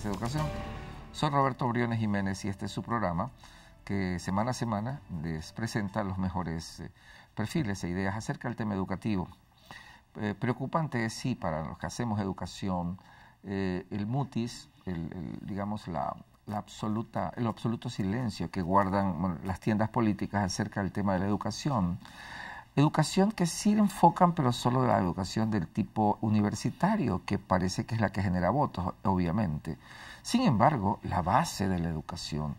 Ciencia Educación. Soy Roberto Briones Jiménez y este es su programa que semana a semana les presenta los mejores eh, perfiles e ideas acerca del tema educativo. Eh, preocupante es sí para los que hacemos educación eh, el mutis, el, digamos la, absoluta, el absoluto silencio que guardan las tiendas políticas acerca del tema de la educación. Educación que sí enfocan, pero solo la educación del tipo universitario, que parece que es la que genera votos, obviamente. Sin embargo, la base de la educación,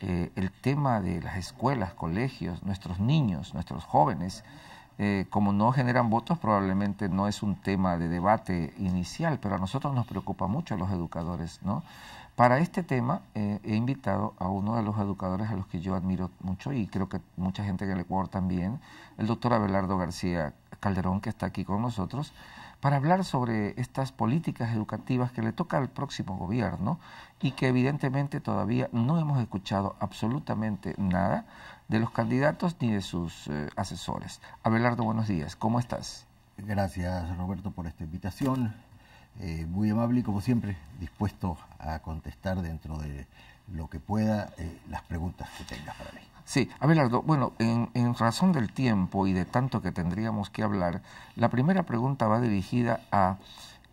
eh, el tema de las escuelas, colegios, nuestros niños, nuestros jóvenes, eh, como no generan votos, probablemente no es un tema de debate inicial, pero a nosotros nos preocupa mucho los educadores, ¿no? Para este tema eh, he invitado a uno de los educadores a los que yo admiro mucho y creo que mucha gente en el Ecuador también, el doctor Abelardo García Calderón, que está aquí con nosotros, para hablar sobre estas políticas educativas que le toca al próximo gobierno y que evidentemente todavía no hemos escuchado absolutamente nada de los candidatos ni de sus eh, asesores. Abelardo, buenos días, ¿cómo estás? Gracias Roberto por esta invitación. Eh, muy amable y como siempre dispuesto a contestar dentro de lo que pueda eh, las preguntas que tengas para mí. Sí, Abelardo, bueno, en, razón del tiempo y de tanto que tendríamos que hablar, la primera pregunta va dirigida a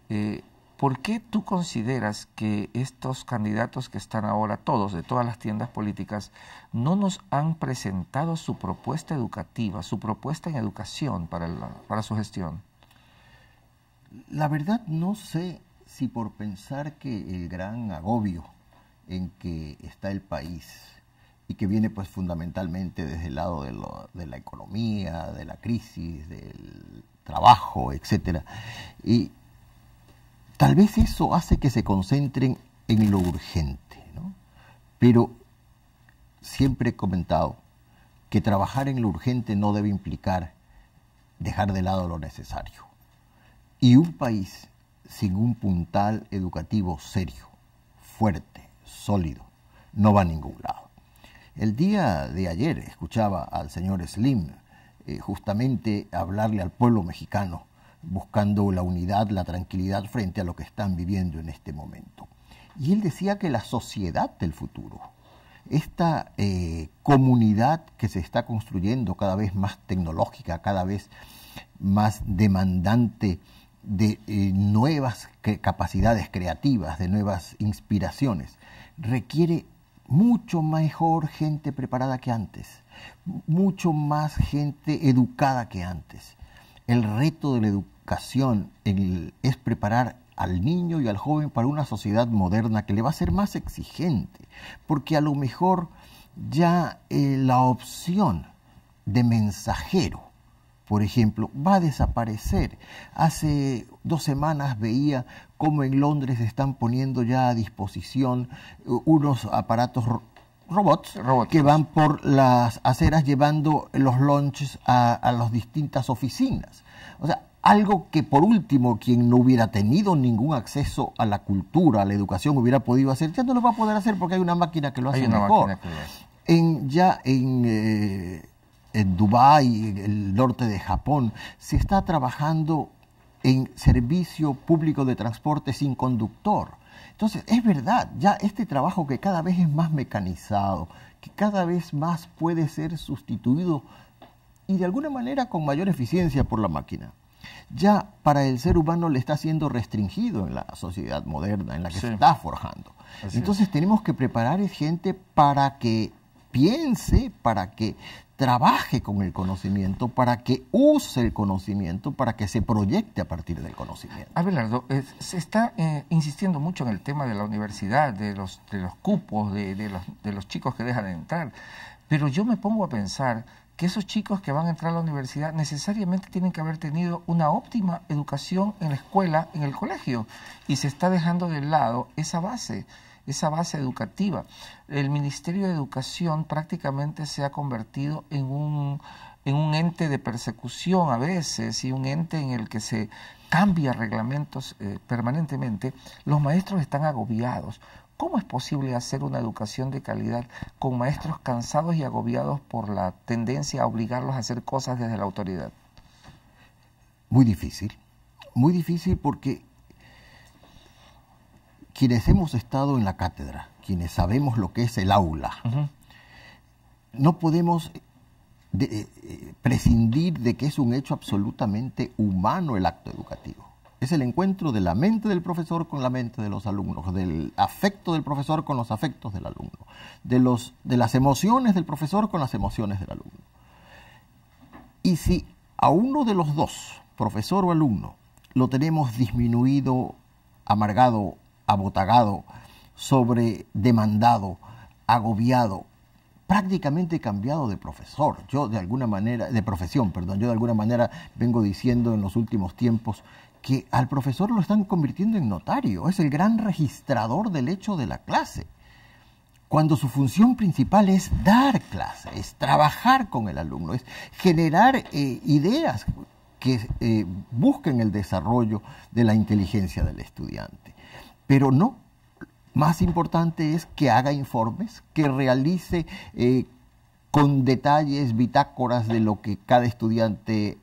eh, ¿por qué tú consideras que estos candidatos que están ahora, todos, de todas las tiendas políticas, no nos han presentado su propuesta educativa, su propuesta en educación para, para su gestión? La verdad no sé si por pensar que el gran agobio en que está el país y que viene pues fundamentalmente desde el lado de, la economía, de la crisis, del trabajo, etcétera. Y tal vez eso hace que se concentren en lo urgente, ¿no? Pero siempre he comentado que trabajar en lo urgente no debe implicar dejar de lado lo necesario. Y un país sin un puntal educativo serio, fuerte, sólido, no va a ningún lado. El día de ayer escuchaba al señor Slim eh, justamente hablarle al pueblo mexicano buscando la unidad, la tranquilidad frente a lo que están viviendo en este momento. Y él decía que la sociedad del futuro, esta eh, comunidad que se está construyendo cada vez más tecnológica, cada vez más demandante de eh, nuevas capacidades creativas, de nuevas inspiraciones. Requiere mucho mejor gente preparada que antes, mucho más gente educada que antes. El reto de la educación es preparar al niño y al joven para una sociedad moderna que le va a ser más exigente, porque a lo mejor ya eh, la opción de mensajero por ejemplo, va a desaparecer. Hace dos semanas veía cómo en Londres se están poniendo ya a disposición eh, unos aparatos robots, que van por las aceras llevando los lunches a, las distintas oficinas. O sea, algo que por último quien no hubiera tenido ningún acceso a la cultura, a la educación, hubiera podido hacer, ya no lo va a poder hacer porque hay una máquina que lo hace mejor. En, ya en eh, en Dubái, en el norte de Japón, se está trabajando en servicio público de transporte sin conductor. Entonces, es verdad, ya este trabajo que cada vez es más mecanizado, que cada vez más puede ser sustituido y de alguna manera con mayor eficiencia por la máquina. Ya para el ser humano le está siendo restringido en la sociedad moderna en la que se está forjando. Entonces tenemos que preparar gente para que piense, para que trabaje con el conocimiento, para que use el conocimiento, para que se proyecte a partir del conocimiento. Abelardo, se está eh, insistiendo mucho en el tema de la universidad, de los, cupos, de, los, de los chicos que dejan de entrar, pero yo me pongo a pensar que esos chicos que van a entrar a la universidad necesariamente tienen que haber tenido una óptima educación en la escuela, en el colegio, y se está dejando de lado esa base esa base educativa. El Ministerio de Educación prácticamente se ha convertido en un, en un ente de persecución a veces y un ente en el que se cambia reglamentos eh, permanentemente, los maestros están agobiados. ¿Cómo es posible hacer una educación de calidad con maestros cansados y agobiados por la tendencia a obligarlos a hacer cosas desde la autoridad? Muy difícil, muy difícil porque quienes hemos estado en la cátedra, quienes sabemos lo que es el aula, no podemos eh, eh, prescindir de que es un hecho absolutamente humano el acto educativo. Es el encuentro de la mente del profesor con la mente de los alumnos, del afecto del profesor con los afectos del alumno, de, los, de las emociones del profesor con las emociones del alumno. Y si a uno de los dos, profesor o alumno, lo tenemos disminuido, amargado abotagado, sobredemandado, agobiado, prácticamente cambiado de profesor. Yo de alguna manera, de profesión, perdón, yo de alguna manera vengo diciendo en los últimos tiempos que al profesor lo están convirtiendo en notario, es el gran registrador del hecho de la clase, cuando su función principal es dar clase, es trabajar con el alumno, es generar eh, ideas que eh, busquen el desarrollo de la inteligencia del estudiante. Pero no, más importante es que haga informes, que realice eh, con detalles bitácoras de lo que cada estudiante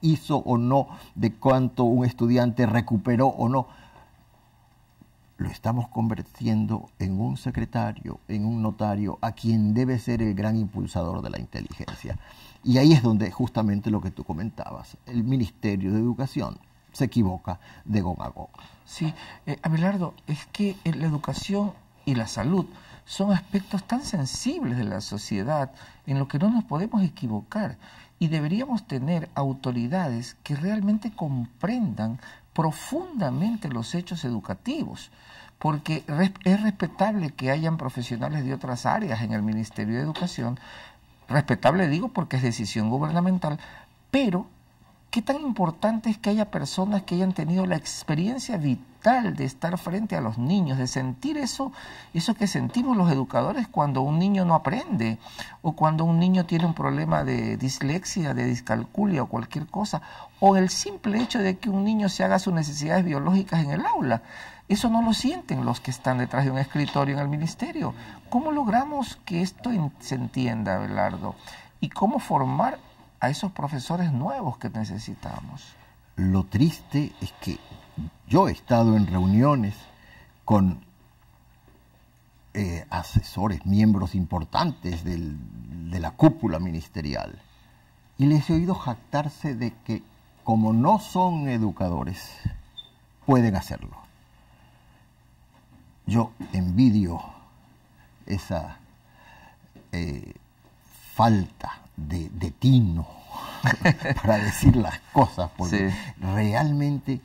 hizo o no, de cuánto un estudiante recuperó o no. Lo estamos convirtiendo en un secretario, en un notario, a quien debe ser el gran impulsador de la inteligencia. Y ahí es donde justamente lo que tú comentabas, el Ministerio de Educación se equivoca de gong a Sí, eh, Abelardo, es que eh, la educación y la salud son aspectos tan sensibles de la sociedad en lo que no nos podemos equivocar y deberíamos tener autoridades que realmente comprendan profundamente los hechos educativos, porque es respetable que hayan profesionales de otras áreas en el Ministerio de Educación, respetable digo porque es decisión gubernamental, pero ¿Qué tan importante es que haya personas que hayan tenido la experiencia vital de estar frente a los niños, de sentir eso, eso que sentimos los educadores cuando un niño no aprende o cuando un niño tiene un problema de dislexia, de discalculia o cualquier cosa, o el simple hecho de que un niño se haga sus necesidades biológicas en el aula? Eso no lo sienten los que están detrás de un escritorio en el ministerio. ¿Cómo logramos que esto se entienda, Abelardo? ¿Y cómo formar a esos profesores nuevos que necesitamos. Lo triste es que yo he estado en reuniones con eh, asesores, miembros importantes de la cúpula ministerial, y les he oído jactarse de que como no son educadores, pueden hacerlo. Yo envidio esa eh, falta de, tino para decir las cosas, porque realmente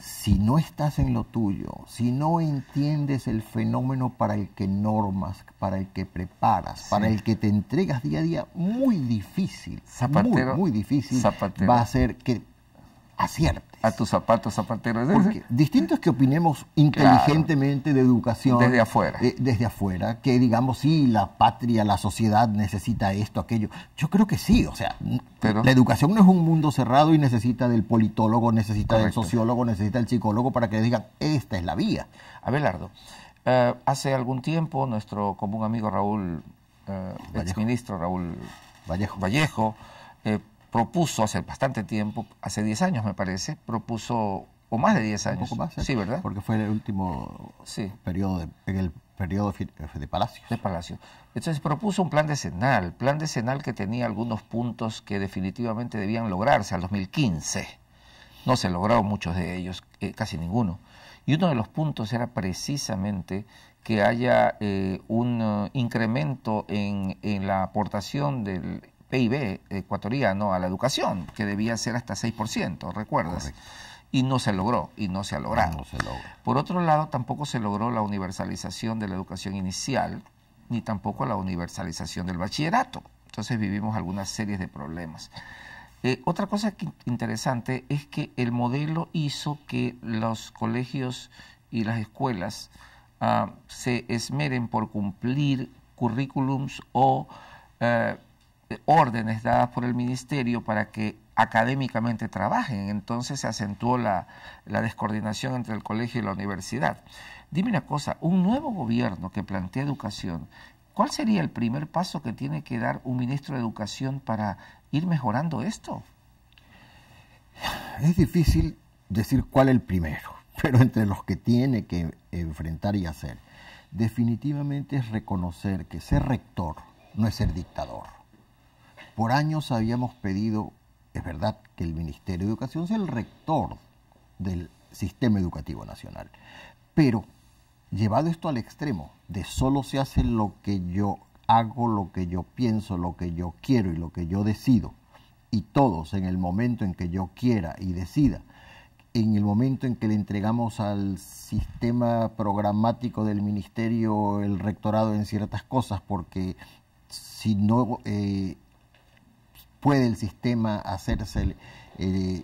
si no estás en lo tuyo, si no entiendes el fenómeno para el que normas, para el que preparas, para el que te entregas día a día, muy difícil, muy, muy difícil va a ser que acierte a tus zapatos, zapateros. Porque distinto es que opinemos inteligentemente de educación. Desde afuera. Eh, desde afuera, que digamos, sí, la patria, la sociedad necesita esto, aquello. Yo creo que sí, o sea, la educación no es un mundo cerrado y necesita del politólogo, necesita del sociólogo, necesita del psicólogo para que digan, esta es la vía. Abelardo, eh, hace algún tiempo nuestro común amigo Raúl, eh, exministro Raúl Vallejo, Vallejo eh, propuso hace bastante tiempo, hace 10 años me parece, propuso, o más de 10 años. más, ¿verdad? Porque fue el último periodo, de, en periodo eh, de Palacios. De Palacios. Entonces propuso un plan decenal, plan decenal que tenía algunos puntos que definitivamente debían lograrse al 2015. No se lograron muchos de ellos, eh, casi ninguno. Y uno de los puntos era precisamente que haya eh, un uh, incremento en la aportación del PIB ecuatoriano a la educación, que debía ser hasta 6%, ¿recuerdas? Y no se logró, y no se ha logrado. Por otro lado, tampoco se logró la universalización de la educación inicial, ni tampoco la universalización del bachillerato. Entonces vivimos algunas series de problemas. Eh, otra cosa interesante es que el modelo hizo que los colegios y las escuelas ah, se esmeren por cumplir currículums o eh, eh, órdenes dadas por el ministerio para que académicamente trabajen. Entonces se acentuó la, descoordinación entre el colegio y la universidad. Dime una cosa, un nuevo gobierno que plantea educación, ¿cuál sería el primer paso que tiene que dar un ministro de educación para ir mejorando esto? Es difícil decir cuál el primero, pero entre los que tiene que enfrentar y hacer, definitivamente es reconocer que ser rector no es ser dictador por años habíamos pedido, es verdad que el Ministerio de Educación sea el rector del sistema educativo nacional, pero llevado esto al extremo, de solo se hace lo que yo hago, lo que yo pienso, lo que yo quiero y lo que yo decido, y todos en el momento en que yo quiera y decida, en el momento en que le entregamos al sistema programático del ministerio el rectorado en ciertas cosas, porque si no eh, puede el sistema hacerse, eh,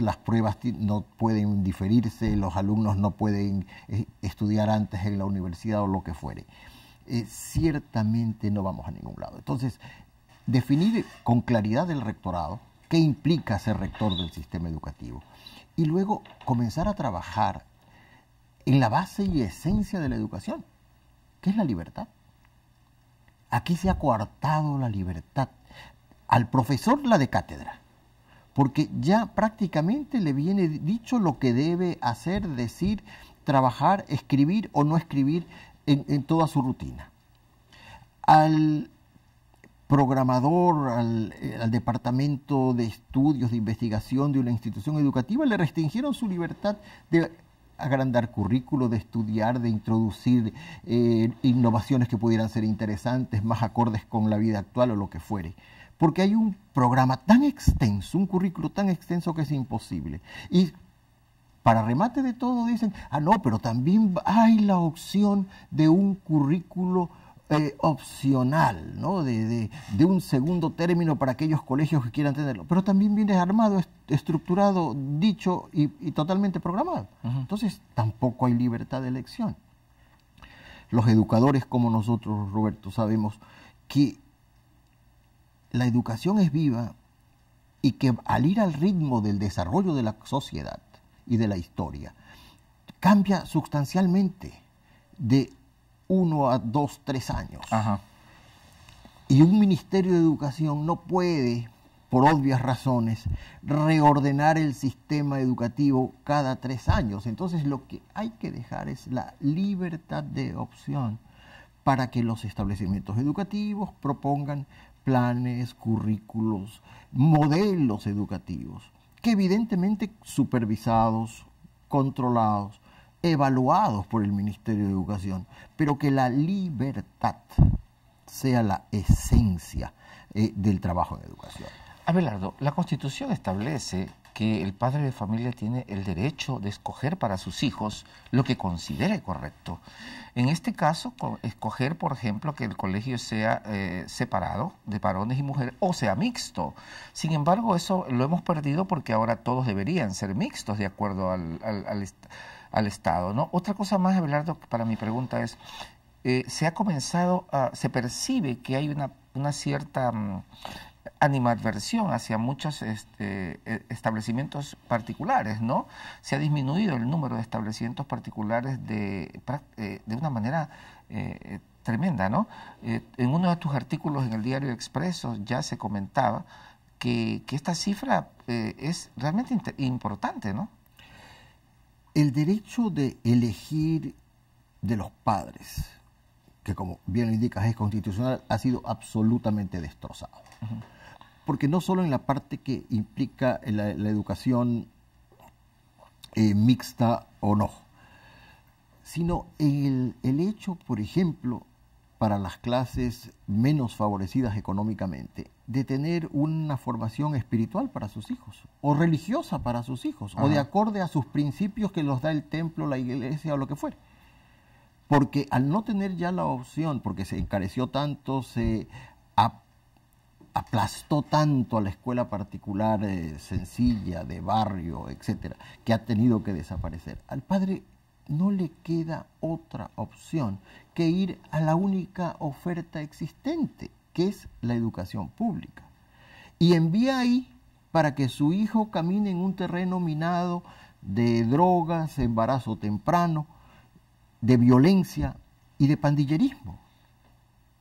las pruebas no pueden diferirse, los alumnos no pueden eh, estudiar antes en la universidad o lo que fuere. Eh, ciertamente no vamos a ningún lado. Entonces, definir con claridad el rectorado, qué implica ser rector del sistema educativo, y luego comenzar a trabajar en la base y esencia de la educación, que es la libertad. Aquí se ha coartado la libertad al profesor la de cátedra, porque ya prácticamente le viene dicho lo que debe hacer, decir, trabajar, escribir o no escribir en, toda su rutina. Al programador, eh, al, departamento de estudios, de investigación de una institución educativa, le restringieron su libertad de agrandar currículo, de estudiar, de introducir eh, innovaciones que pudieran ser interesantes, más acordes con la vida actual o lo que fuere porque hay un programa tan extenso, un currículo tan extenso que es imposible. Y para remate de todo dicen, ah, no, pero también hay la opción de un currículo eh, opcional, ¿no? De, un segundo término para aquellos colegios que quieran tenerlo. Pero también viene armado, estructurado, dicho y, totalmente programado. Entonces tampoco hay libertad de elección. Los educadores como nosotros, Roberto, sabemos que la educación es viva y que al ir al ritmo del desarrollo de la sociedad y de la historia, cambia sustancialmente de uno a dos, tres años. Y un Ministerio de Educación no puede, por obvias razones, reordenar el sistema educativo cada tres años. Entonces lo que hay que dejar es la libertad de opción para que los establecimientos educativos propongan planes, currículos, modelos educativos, que evidentemente supervisados, controlados, evaluados por el Ministerio de Educación, pero que la libertad sea la esencia eh, del trabajo en educación. Abelardo, la Constitución establece que el padre de familia tiene el derecho de escoger para sus hijos lo que considere correcto. En este caso, escoger, por ejemplo, que el colegio sea eh, separado de varones y mujeres o sea mixto. Sin embargo, eso lo hemos perdido porque ahora todos deberían ser mixtos de acuerdo al, al, Estado. ¿no? Otra cosa más, Abelardo, para mi pregunta es, eh, se ha comenzado a, se percibe que hay una, una cierta... Mm, animadversión hacia muchos este, e, establecimientos particulares, ¿no? Se ha disminuido el número de establecimientos particulares de, eh, de una manera eh, tremenda, ¿no? Eh, en uno de tus artículos en el diario Expreso ya se comentaba que, esta cifra es realmente importante, ¿no? El derecho de elegir de los padres, que como bien indicas es constitucional, ha sido absolutamente destrozado porque no solo en la parte que implica la, educación eh, mixta o no, sino en el hecho, por ejemplo, para las clases menos favorecidas económicamente, de tener una formación espiritual para sus hijos, o religiosa para sus hijos, o de acorde a sus principios que los da el templo, la iglesia o lo que fuera. Porque al no tener ya la opción, porque se encareció tanto, se aplastó tanto a la escuela particular eh, sencilla, de barrio, etcétera, que ha tenido que desaparecer. Al padre no le queda otra opción que ir a la única oferta existente, que es la educación pública. Y envía ahí para que su hijo camine en un terreno minado de drogas, embarazo temprano, de violencia y de pandillerismo.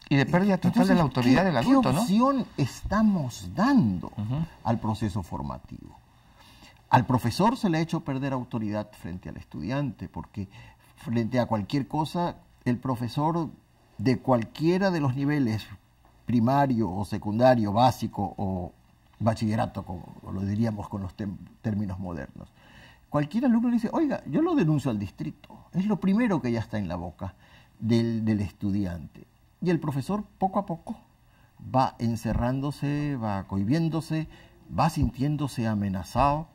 Y de pérdida total de la autoridad del adulto, ¿qué opción estamos dando al proceso formativo? Al profesor se le ha hecho perder autoridad frente al estudiante, porque frente a cualquier cosa, el profesor de cualquiera de los niveles, primario o secundario, básico o bachillerato, como lo diríamos con los términos modernos, cualquier alumno le dice, oiga, yo lo denuncio al distrito, es lo primero que ya está en la boca del, del estudiante y el profesor poco a poco va encerrándose, va cohibiéndose, va sintiéndose amenazado,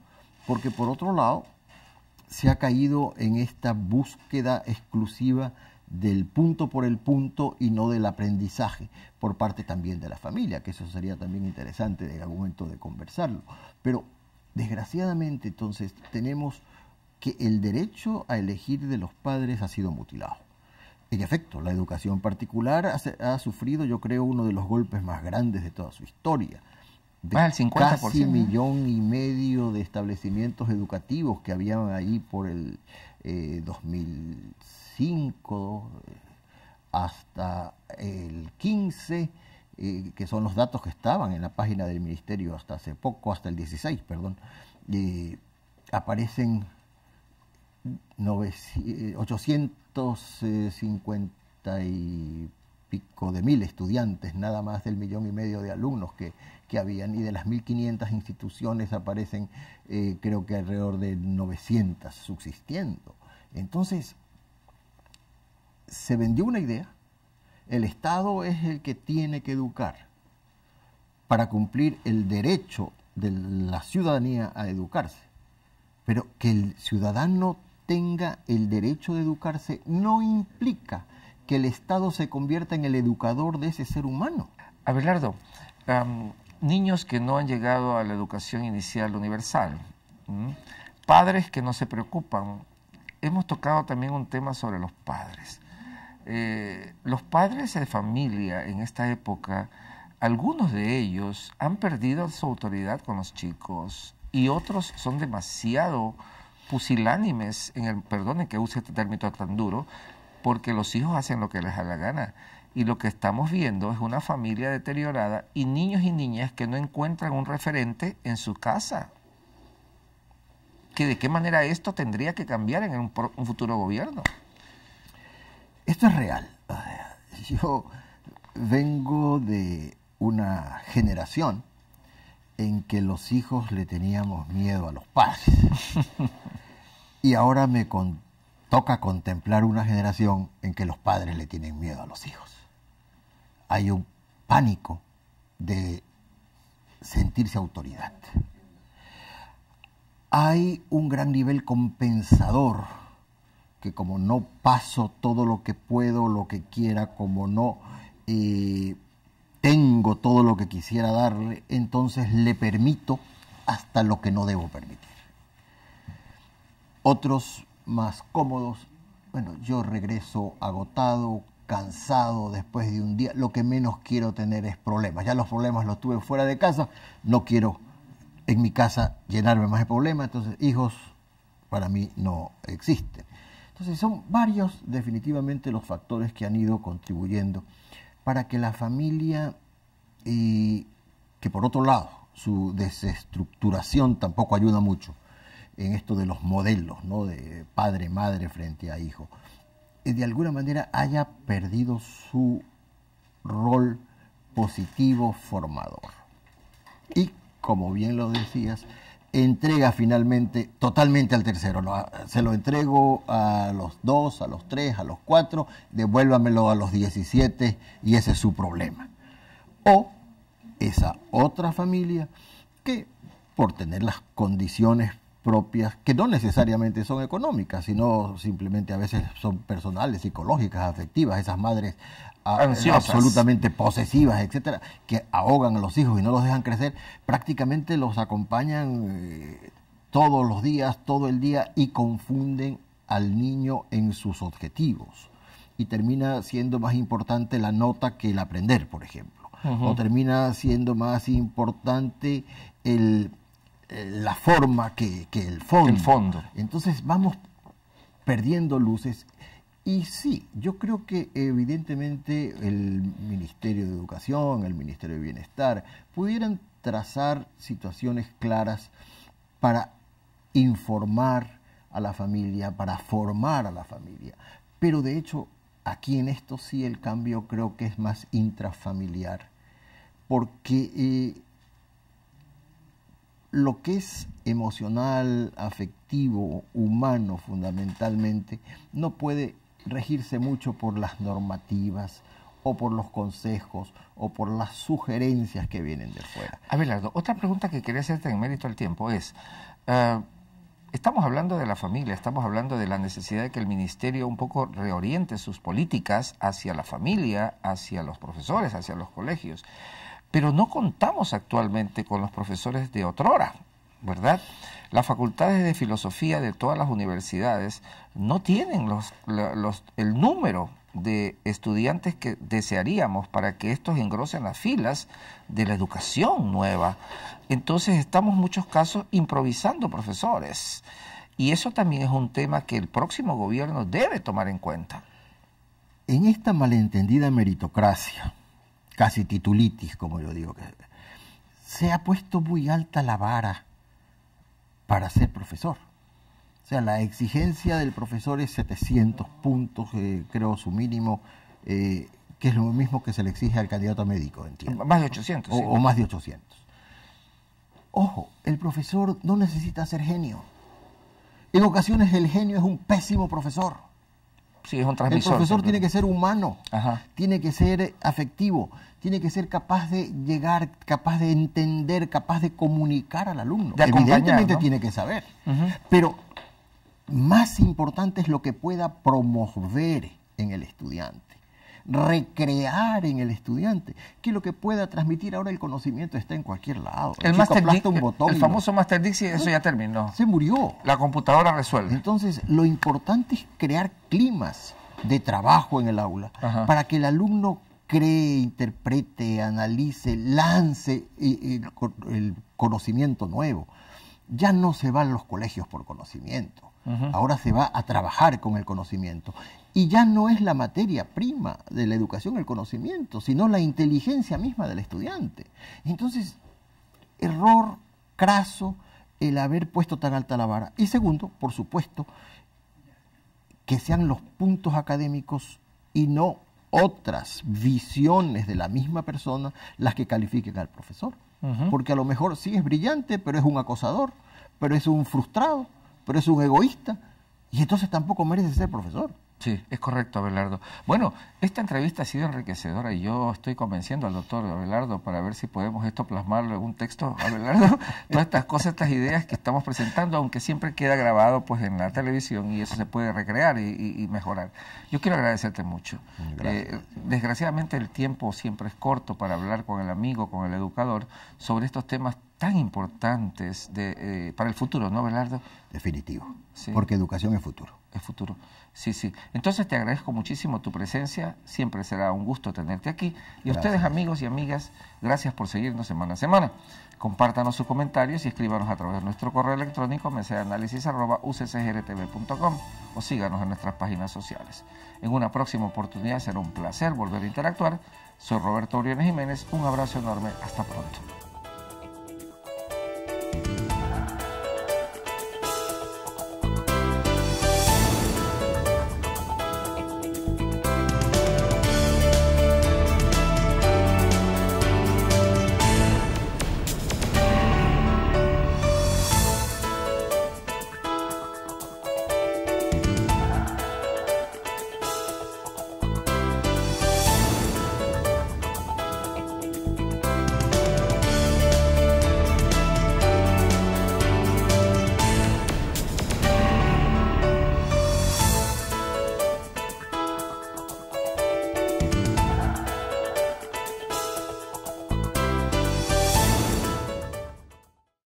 porque por otro lado se ha caído en esta búsqueda exclusiva del punto por el punto y no del aprendizaje por parte también de la familia, que eso sería también interesante en algún momento de conversarlo. Pero desgraciadamente entonces tenemos que el derecho a elegir de los padres ha sido mutilado. En efecto, la educación particular ha, sufrido, yo creo, uno de los golpes más grandes de toda su historia. De más 50%. Casi millón y medio de establecimientos educativos que habían ahí por el 2005 eh, hasta el 15, eh, que son los datos que estaban en la página del ministerio hasta hace poco, hasta el 16, perdón, eh, aparecen 800 250 y pico de mil estudiantes, nada más del millón y medio de alumnos que, que habían, y de las 1.500 instituciones aparecen eh, creo que alrededor de 900 subsistiendo. Entonces, se vendió una idea, el Estado es el que tiene que educar para cumplir el derecho de la ciudadanía a educarse, pero que el ciudadano tenga el derecho de educarse no implica que el Estado se convierta en el educador de ese ser humano. Abelardo, niños que no han llegado a la educación inicial universal, padres que no se preocupan. Hemos tocado también un tema sobre los padres. Eh, los padres de familia en esta época, algunos de ellos han perdido su autoridad con los chicos y otros son demasiado pusilánimes, en el, en que use este término tan duro, porque los hijos hacen lo que les da la gana. Y lo que estamos viendo es una familia deteriorada y niños y niñas que no encuentran un referente en su casa. ¿Que ¿De qué manera esto tendría que cambiar en un futuro gobierno? Esto es real. Yo vengo de una generación en que los hijos le teníamos miedo a los padres. Y ahora me toca contemplar una generación en que los padres le tienen miedo a los hijos. Hay un pánico de sentirse autoridad. Hay un gran nivel compensador que como no paso todo lo que puedo, lo que quiera, como no eh, tengo todo lo que quisiera darle, entonces le permito hasta lo que no debo permitir otros más cómodos. Bueno, yo regreso agotado, cansado después de un día. Lo que menos quiero tener es problemas. Ya los problemas los tuve fuera de casa. No quiero en mi casa llenarme más de problemas. Entonces, hijos para mí no existen. Entonces, son varios definitivamente los factores que han ido contribuyendo para que la familia y que por otro lado su desestructuración tampoco ayuda mucho en esto de los modelos, ¿no? de padre-madre frente a hijo, de alguna manera haya perdido su rol positivo formador. Y, como bien lo decías, entrega finalmente totalmente al tercero. Se lo entrego a los dos, a los tres, a los cuatro, devuélvamelo a los 17 y ese es su problema. O esa otra familia que, por tener las condiciones propias, que no necesariamente son económicas, sino simplemente a veces son personales, psicológicas, afectivas, esas madres ah, absolutamente posesivas, etcétera, que ahogan a los hijos y no los dejan crecer, prácticamente los acompañan eh, todos los días, todo el día y confunden al niño en sus objetivos. Y termina siendo más importante la nota que el aprender, por ejemplo. O termina siendo más importante el la forma que, el fondo. fondo. Entonces vamos perdiendo luces. Y sí, yo creo que evidentemente el Ministerio de Educación, el Ministerio de Bienestar, pudieran trazar situaciones claras para informar a la familia, para formar a la familia. Pero de hecho, aquí en esto sí el cambio creo que es más intrafamiliar, porque eh, lo que es emocional, afectivo, humano fundamentalmente, no puede regirse mucho por las normativas o por los consejos o por las sugerencias que vienen de fuera. Abelardo, otra pregunta que quería hacerte en mérito al tiempo es, eh, estamos hablando de la familia, estamos hablando de la necesidad de que el ministerio un poco reoriente sus políticas hacia la familia, hacia los profesores, hacia los colegios pero no contamos actualmente con los profesores de otrora, ¿verdad? Las facultades de filosofía de todas las universidades no tienen el número de estudiantes que desearíamos para que estos engrosen las filas de la educación nueva. Entonces estamos en muchos casos improvisando profesores. Y eso también es un tema que el próximo gobierno debe tomar en cuenta. En esta malentendida meritocracia, casi titulitis, como yo digo. Se ha puesto muy alta la vara para ser profesor. O sea, la exigencia del profesor es 700 puntos, eh, creo su mínimo, eh, que es lo mismo que se le exige al candidato médico, entiendo. Más de 800. sí. o más de 800. Ojo, el profesor no necesita ser genio. En ocasiones el genio es un pésimo profesor. El profesor tiene que ser humano, tiene que ser afectivo, tiene que ser capaz de llegar, capaz de entender, capaz de comunicar al alumno. Evidentemente tiene que saber. Pero más importante es lo que pueda promover en el estudiante recrear en el estudiante, que lo que pueda transmitir ahora el conocimiento está en cualquier lado. El, famoso Master Dixie, eso ya terminó. Se murió. La computadora resuelve. Entonces, lo importante es crear climas de trabajo en el aula para que el alumno cree, interprete, analice, lance eh, eh, el conocimiento nuevo. Ya no se van los colegios por conocimiento. Ahora se va a trabajar con el conocimiento. Y ya no es la materia prima de la educación, el conocimiento, sino la inteligencia misma del estudiante. Entonces, error craso el haber puesto tan alta la vara. Y segundo, por supuesto, que sean los puntos académicos y no otras visiones de la misma persona las que califiquen al profesor. Porque a lo mejor sí es brillante, pero es un acosador, pero es un frustrado, pero es un egoísta, y entonces tampoco merece ser profesor. Sí, es correcto, Abelardo. Bueno, esta entrevista ha sido enriquecedora y yo estoy convenciendo al doctor Abelardo para ver si podemos esto plasmarlo en un texto, Abelardo, todas estas cosas, estas ideas que estamos presentando, aunque siempre queda grabado pues en la televisión y eso se puede recrear y, mejorar. Yo quiero agradecerte mucho. Eh, desgraciadamente el tiempo siempre es corto para hablar con el amigo, con el educador, sobre estos temas tan importantes eh, para el futuro, ¿no, Abelardo? Definitivo, porque educación es futuro. Es futuro. Sí, sí. Entonces te agradezco muchísimo tu presencia. Siempre será un gusto tenerte aquí. Y a ustedes, amigos y amigas, gracias por seguirnos semana a semana. Compártanos sus comentarios y escríbanos a través de nuestro correo electrónico meseanálisis.uccgrtv.com o síganos en nuestras páginas sociales. En una próxima oportunidad será un placer volver a interactuar. Soy Roberto Oriones Jiménez. Un abrazo enorme. Hasta pronto.